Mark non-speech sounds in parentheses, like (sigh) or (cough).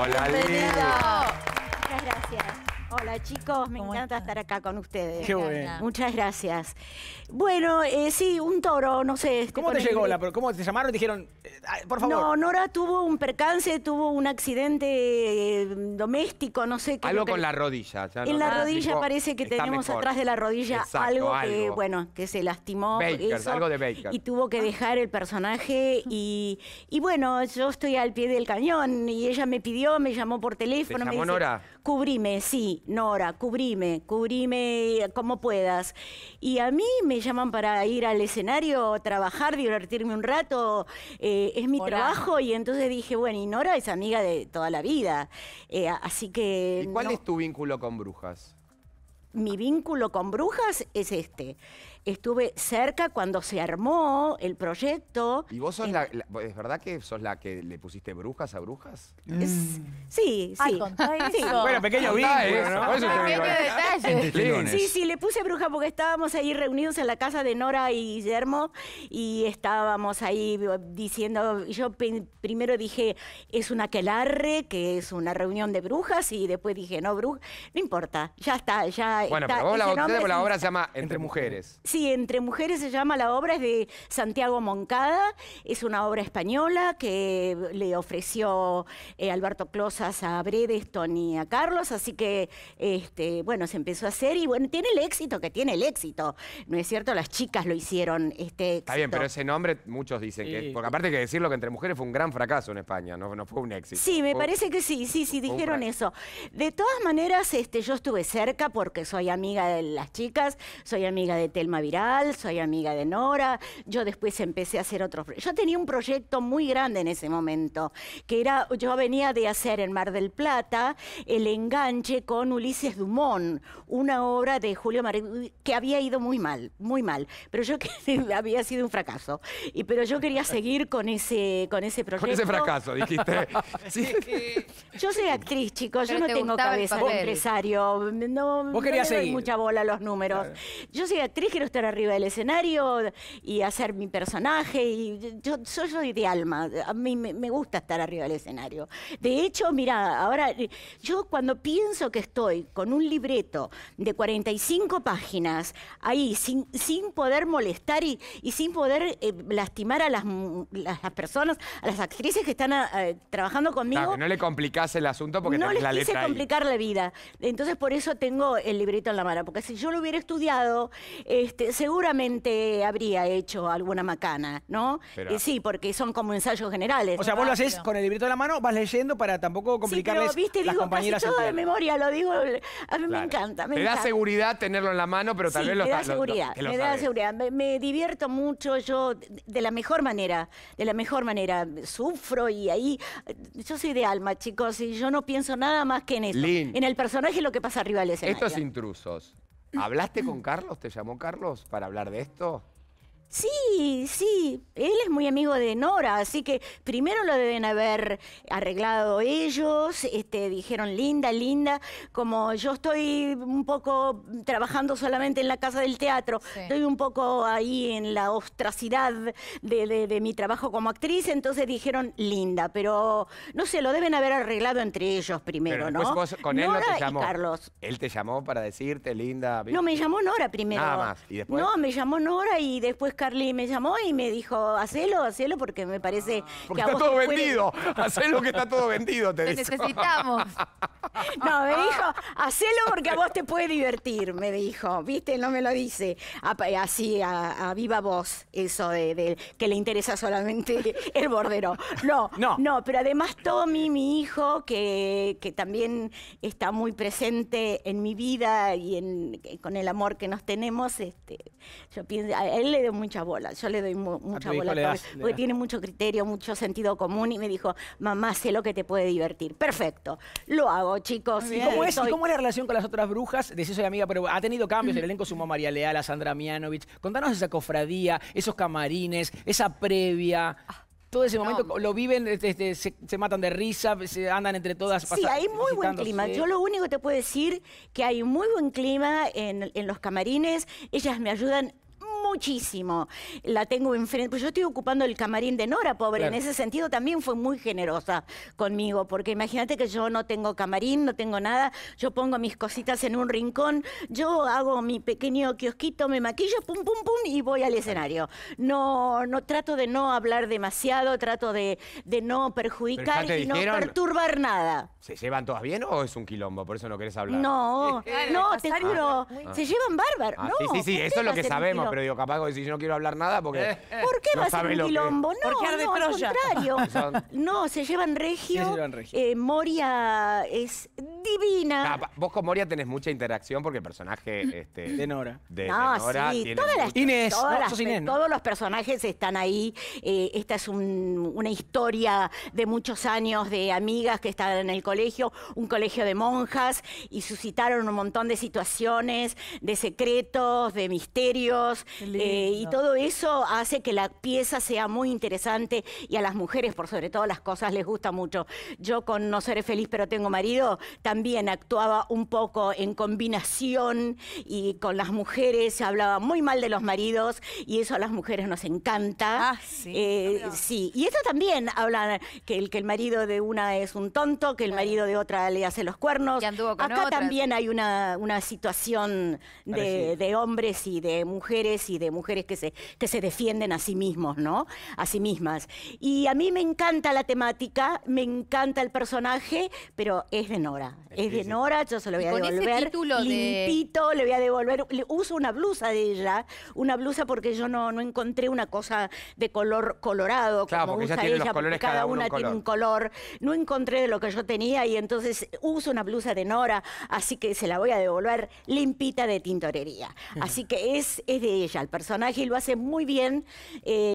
Hola, Muchas gracias. Hola chicos, me encanta estar acá con ustedes. Qué bueno. Muchas gracias. Bueno, eh, sí, un toro, no sé. Este, ¿Cómo te llegó? La, ¿Cómo te llamaron dijeron, eh, por favor? No, Nora tuvo un percance, tuvo un accidente eh, doméstico, no sé qué. Algo con la rodilla. Ya en la rodilla parece que tenemos atrás de la rodilla algo, que, bueno, que se lastimó. algo de Baker. Y tuvo que dejar el personaje y, y bueno, yo estoy al pie del cañón y ella me pidió, me llamó por teléfono. me dice, Nora? Cubrime, sí. Nora, cubrime, cubrime como puedas. Y a mí me llaman para ir al escenario, trabajar, divertirme un rato, eh, es mi trabajo y entonces dije, bueno, y Nora es amiga de toda la vida, eh, así que... ¿Y cuál es tu vínculo con Brujas? Mi vínculo con Brujas es este estuve cerca cuando se armó el proyecto. ¿Y vos sos la, ¿Es verdad que sos la que le pusiste brujas a brujas? Mm. sí, sí. Bueno, pequeño ¿no? detalle. Sí, sí, le puse bruja porque estábamos ahí reunidos en la casa de Nora y Guillermo y estábamos ahí diciendo, yo primero dije, es una aquelarre, que es una reunión de brujas, y después dije, no, bruja, no importa, ya está, ya bueno, pero vos la, la obra se llama Entre Mujeres. Sí, entre Mujeres se llama la obra, es de Santiago Moncada, es una obra española que le ofreció eh, Alberto Closas a Bredeston y a Carlos, así que, este, bueno, se empezó a hacer y bueno, tiene el éxito que tiene el éxito, ¿no es cierto? Las chicas lo hicieron este Está bien, pero ese nombre muchos dicen que, porque aparte hay que decirlo que Entre Mujeres fue un gran fracaso en España, no, no fue un éxito. Sí, me parece que sí, sí, sí, dijeron eso. De todas maneras, este, yo estuve cerca porque soy amiga de las chicas, soy amiga de Telma Villarreal, soy amiga de Nora, yo después empecé a hacer otros... Yo tenía un proyecto muy grande en ese momento, que era, yo venía de hacer en Mar del Plata el enganche con Ulises Dumont, una obra de Julio Marín, que había ido muy mal, muy mal, pero yo (laughs) que había sido un fracaso, y, pero yo quería seguir con ese, con ese proyecto. Con ese fracaso, dijiste. (laughs) Yo soy actriz, chicos, yo no tengo cabeza de empresario, no, me mucha bola a los números. Yo soy actriz, quiero estar arriba del escenario y hacer mi personaje. Y yo, soy de alma, a mí me, gusta estar arriba del escenario. De hecho, mira, ahora yo cuando pienso que estoy con un libreto de 45 páginas ahí sin, sin poder molestar y, sin poder eh, lastimar a las, personas, a las actrices que están eh, trabajando conmigo. no le complicase el asunto porque no les la quise complicar la vida. Entonces por eso tengo el libreto en la mano, porque si yo lo hubiera estudiado, este, este, seguramente habría hecho alguna macana, ¿no? Eh, sí, porque son como ensayos generales. O sea, vos lo haces con el librito de la mano, vas leyendo para tampoco complicarles sí, pero, viste, digo, todo de memoria, lo digo, a mí me encanta. Me da seguridad tenerlo en la mano, pero tal vez lo Me da seguridad, me da seguridad. Me, divierto mucho yo de la mejor manera, de la mejor manera. Sufro y ahí, yo soy de alma, chicos, y yo no pienso nada más que en eso. En el personaje y lo que pasa arriba del escenario. Estos intrusos, ¿Hablaste con Carlos? ¿Te llamó Carlos para hablar de esto? Sí, sí, él es muy amigo de Nora, así que primero lo deben haber arreglado ellos, este, dijeron linda, linda, como yo estoy un poco trabajando solamente en la casa del teatro, estoy un poco ahí en la ostracidad de, mi trabajo como actriz, entonces dijeron linda, pero no sé, lo deben haber arreglado entre ellos primero, ¿no? con él no te llamó. Carlos. Él te llamó para decirte linda. No, me llamó Nora primero. más. No, me llamó Nora y después Carly me llamó y me dijo, hacelo, hacelo, porque me parece ah, que está todo vendido. (laughs) Hacelo que está todo vendido, te, te necesitamos. (laughs) No, me ah. dijo, hacelo porque a vos te puede divertir, me dijo. Viste, no me lo dice así a, viva voz, eso de, que le interesa solamente el bordero. No, no, no pero además Tommy, mi hijo, que, también está muy presente en mi vida y en, con el amor que nos tenemos, este, yo pienso, a él le doy muy mucha bola, yo le doy mucha bola, porque, tiene mucho criterio, mucho sentido común y me dijo, mamá, sé lo que te puede divertir. Perfecto, lo hago, chicos. ¿Y cómo, es, cómo, la relación con las otras brujas? Decís, soy amiga, pero ha tenido cambios, el elenco sumó a María Leal, a Sandra Mianovich. Contanos esa cofradía, esos camarines, esa previa. todo ese momento lo viven, este, este, se, matan de risa, se andan entre todas. Sí, hay muy buen clima. Yo lo único que te puedo decir que hay muy buen clima en, en los camarines. Ellas me ayudan muchísimo. La tengo enfrente, pues yo estoy ocupando el camarín de Nora, pobre. En ese sentido también fue muy generosa conmigo, porque imagínate que yo no tengo camarín, no tengo nada, yo pongo mis cositas en un rincón, yo hago mi pequeño kiosquito, me maquillo, pum, pum, pum, y voy al escenario. No, no trato de no hablar demasiado, trato de, de no perjudicar y no perturbar nada. ¿Se llevan todas bien o es un quilombo? Por eso no querés hablar. No, eh, eh, no, te juro, ah, se llevan bárbaro. Ah, sí, sí, sí, eso es lo que sabemos, pero digo, capaz que decís, yo no quiero hablar nada porque. Eh, eh. ¿Por qué va a ser un quilombo? No, no, al contrario. (laughs) no, se llevan regio. se llevan regio. Eh, Moria es divina. Ah, vos con Moria tenés mucha interacción porque el personaje este, de Nora. De, Nora sí, todas todos los personajes están ahí. Eh, esta es una historia de muchos años de amigas que estaban en el colegio, un colegio de monjas, y suscitaron un montón de situaciones, de secretos, de misterios, eh, y todo eso hace que la pieza sea muy interesante y a las mujeres, por sobre todo las cosas, les gusta mucho. Yo con No Seré Feliz pero tengo marido, también también actuaba un poco en combinación y con las mujeres, se hablaba muy mal de los maridos y eso a las mujeres nos encanta. Ah, eh, sí. Y eso también habla que el, que el marido de una es un tonto, que el marido de otra le hace los cuernos. Acá también hay una, situación de, hombres y de mujeres y de mujeres que se, que se defienden a sí mismos, ¿no? A sí mismas. Y a mí me encanta la temática, me encanta el personaje, pero es de Nora es de Nora, yo se lo voy a devolver. limpito, le voy a devolver. uso una blusa de ella, una blusa porque yo no, no encontré una cosa de color colorado como usa ella, porque cada, una tiene un color. No encontré de lo que yo tenía y entonces uso una blusa de Nora, así que se la voy a devolver limpita de tintorería. Así que es, es de ella el personaje lo hace muy bien. Eh,